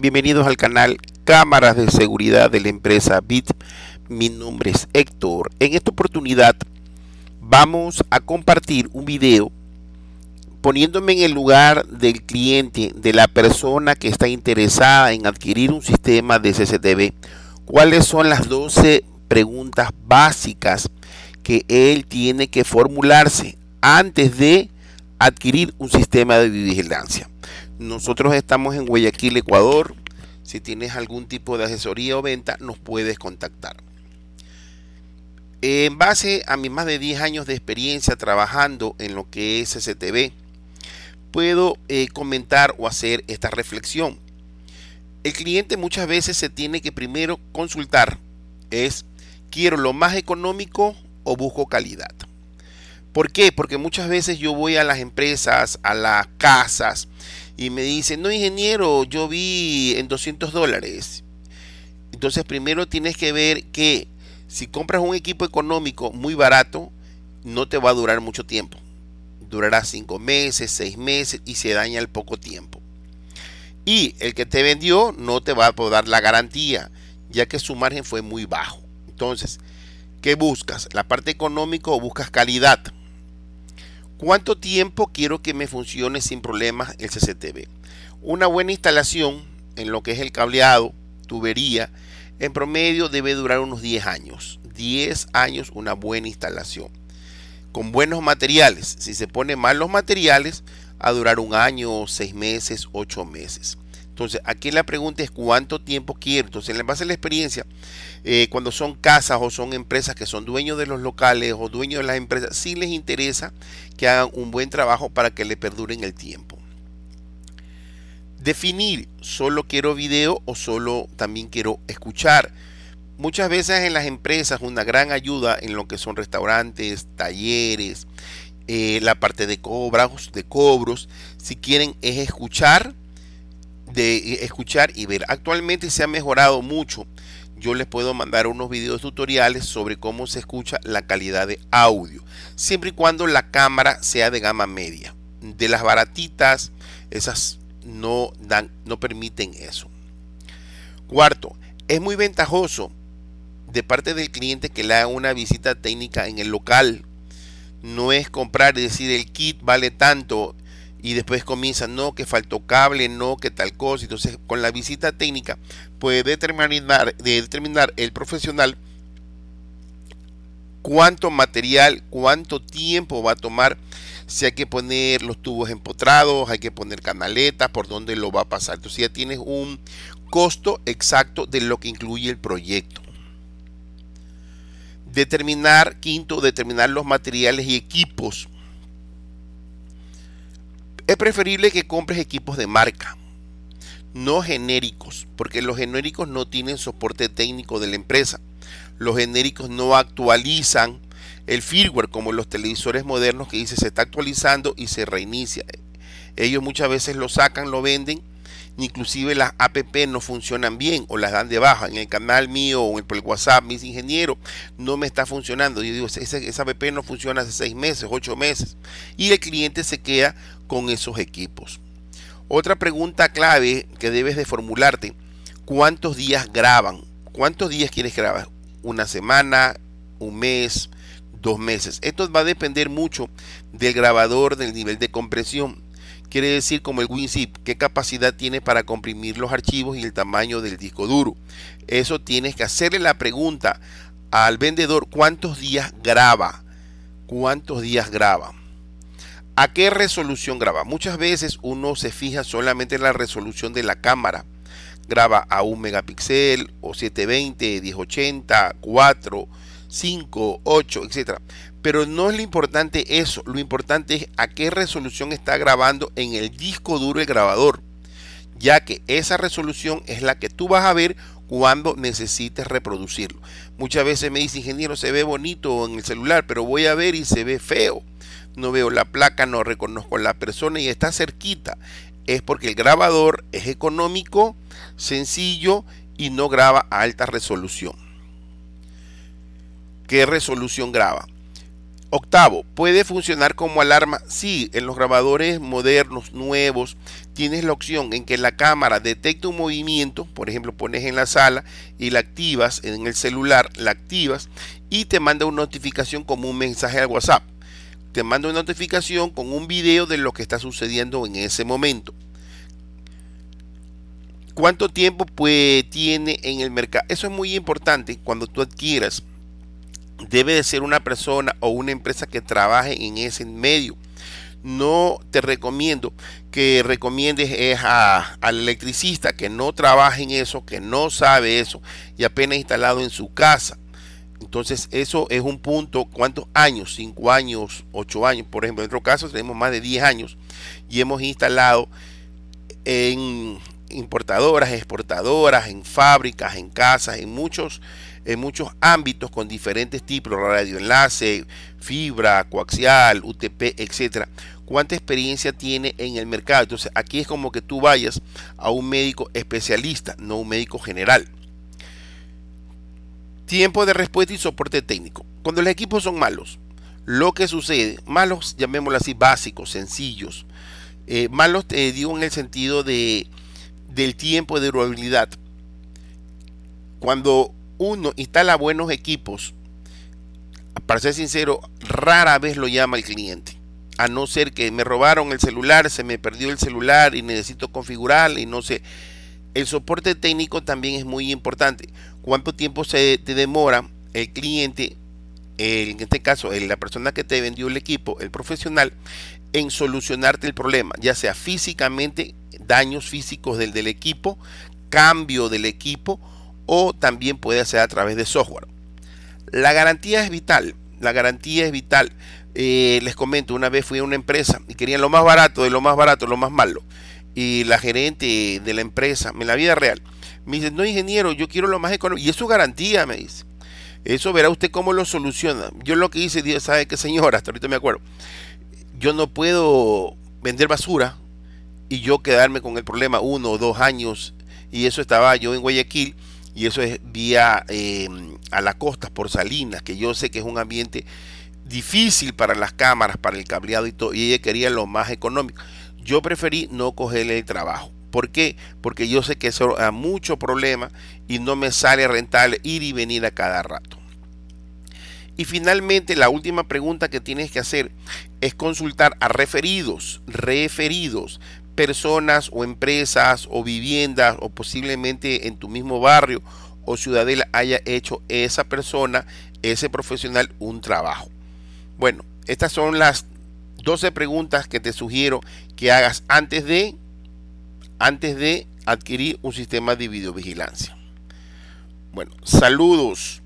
Bienvenidos al canal Cámaras de Seguridad de la empresa BIT. Mi nombre es Héctor. En esta oportunidad vamos a compartir un video poniéndome en el lugar del cliente, de la persona que está interesada en adquirir un sistema de CCTV. ¿Cuáles son las 12 preguntas básicas que él tiene que formularse antes de adquirir un sistema de vigilancia? Nosotros estamos en Guayaquil, Ecuador. Si tienes algún tipo de asesoría o venta, nos puedes contactar. En base a mis más de 10 años de experiencia trabajando en lo que es STV, puedo eh, comentar o hacer esta reflexión. El cliente muchas veces se tiene que primero consultar. Es, quiero lo más económico o busco calidad. ¿Por qué? Porque muchas veces yo voy a las empresas, a las casas y me dice, no ingeniero, yo vi en 200 dólares. Entonces primero tienes que ver que si compras un equipo económico muy barato, no te va a durar mucho tiempo. Durará cinco meses, seis meses y se daña al poco tiempo. Y el que te vendió no te va a poder dar la garantía, ya que su margen fue muy bajo. Entonces, ¿qué buscas? ¿La parte económica o buscas calidad? ¿Cuánto tiempo quiero que me funcione sin problemas el CCTV? Una buena instalación en lo que es el cableado, tubería, en promedio debe durar unos 10 años. 10 años una buena instalación. Con buenos materiales. Si se ponen mal los materiales, a durar un año, 6 meses, 8 meses. Entonces, aquí la pregunta es cuánto tiempo quiero. Entonces, en base a la experiencia, eh, cuando son casas o son empresas que son dueños de los locales o dueños de las empresas, sí les interesa que hagan un buen trabajo para que le perduren el tiempo. Definir, solo quiero video o solo también quiero escuchar. Muchas veces en las empresas una gran ayuda en lo que son restaurantes, talleres, eh, la parte de cobros, de cobros, si quieren es escuchar de escuchar y ver. Actualmente se ha mejorado mucho. Yo les puedo mandar unos videos tutoriales sobre cómo se escucha la calidad de audio, siempre y cuando la cámara sea de gama media. De las baratitas, esas no dan no permiten eso. Cuarto, es muy ventajoso de parte del cliente que le haga una visita técnica en el local. No es comprar y decir el kit vale tanto, y después comienza, no, que faltó cable, no, que tal cosa. Entonces, con la visita técnica puede determinar, determinar el profesional cuánto material, cuánto tiempo va a tomar. Si hay que poner los tubos empotrados, hay que poner canaletas, por dónde lo va a pasar. Entonces ya tienes un costo exacto de lo que incluye el proyecto. Determinar, quinto, determinar los materiales y equipos es preferible que compres equipos de marca, no genéricos, porque los genéricos no tienen soporte técnico de la empresa. Los genéricos no actualizan el firmware como los televisores modernos que dice se está actualizando y se reinicia. Ellos muchas veces lo sacan, lo venden inclusive las app no funcionan bien o las dan de baja. En el canal mío o en el, WhatsApp, mis ingenieros, no me está funcionando. Yo digo, esa, esa app no funciona hace seis meses, ocho meses. Y el cliente se queda con esos equipos. Otra pregunta clave que debes de formularte, ¿cuántos días graban? ¿Cuántos días quieres grabar? ¿Una semana? ¿Un mes? ¿Dos meses? Esto va a depender mucho del grabador, del nivel de compresión quiere decir como el WinZip, qué capacidad tiene para comprimir los archivos y el tamaño del disco duro. Eso tienes que hacerle la pregunta al vendedor cuántos días graba, cuántos días graba. ¿A qué resolución graba? Muchas veces uno se fija solamente en la resolución de la cámara. Graba a un megapíxel o 720, 1080, 4 5, 8, etcétera Pero no es lo importante eso, lo importante es a qué resolución está grabando en el disco duro el grabador, ya que esa resolución es la que tú vas a ver cuando necesites reproducirlo. Muchas veces me dice, ingeniero, se ve bonito en el celular, pero voy a ver y se ve feo. No veo la placa, no reconozco a la persona y está cerquita. Es porque el grabador es económico, sencillo y no graba a alta resolución qué resolución graba. Octavo, ¿puede funcionar como alarma? Sí, en los grabadores modernos, nuevos, tienes la opción en que la cámara detecta un movimiento, por ejemplo, pones en la sala y la activas en el celular, la activas y te manda una notificación como un mensaje al WhatsApp. Te manda una notificación con un video de lo que está sucediendo en ese momento. ¿Cuánto tiempo pues, tiene en el mercado? Eso es muy importante cuando tú adquieras debe de ser una persona o una empresa que trabaje en ese medio. No te recomiendo que recomiendes a, al electricista que no trabaje en eso, que no sabe eso y apenas instalado en su casa. Entonces eso es un punto, ¿cuántos años? cinco años, ocho años. Por ejemplo, en otro caso tenemos más de 10 años y hemos instalado en importadoras, exportadoras, en fábricas, en casas, en muchos, en muchos ámbitos con diferentes tipos, radioenlace, fibra, coaxial, UTP, etcétera. ¿Cuánta experiencia tiene en el mercado? Entonces, aquí es como que tú vayas a un médico especialista, no un médico general. Tiempo de respuesta y soporte técnico. Cuando los equipos son malos, lo que sucede, malos, llamémoslo así, básicos, sencillos, eh, malos, te eh, digo en el sentido de del tiempo de durabilidad. Cuando uno instala buenos equipos, para ser sincero, rara vez lo llama el cliente. A no ser que me robaron el celular, se me perdió el celular y necesito configurar y no sé. El soporte técnico también es muy importante. ¿Cuánto tiempo se te demora el cliente en este caso, la persona que te vendió el equipo, el profesional, en solucionarte el problema, ya sea físicamente, daños físicos del, del equipo, cambio del equipo, o también puede ser a través de software. La garantía es vital, la garantía es vital. Eh, les comento, una vez fui a una empresa y querían lo más barato, de lo más barato, lo más malo. Y la gerente de la empresa, en la vida real, me dice, no ingeniero, yo quiero lo más económico. Y es su garantía, me dice. Eso verá usted cómo lo soluciona. Yo lo que hice, dios ¿sabe qué señora? Hasta ahorita me acuerdo. Yo no puedo vender basura y yo quedarme con el problema uno o dos años. Y eso estaba yo en Guayaquil y eso es vía em, a la costa, por Salinas, que yo sé que es un ambiente difícil para las cámaras, para el cableado y todo. Y ella quería lo más económico. Yo preferí no cogerle el trabajo ¿Por qué? Porque yo sé que eso da mucho problema y no me sale rentable ir y venir a cada rato. Y finalmente, la última pregunta que tienes que hacer es consultar a referidos, referidos, personas o empresas o viviendas o posiblemente en tu mismo barrio o ciudadela haya hecho esa persona, ese profesional, un trabajo. Bueno, estas son las 12 preguntas que te sugiero que hagas antes de antes de adquirir un sistema de videovigilancia. Bueno, saludos.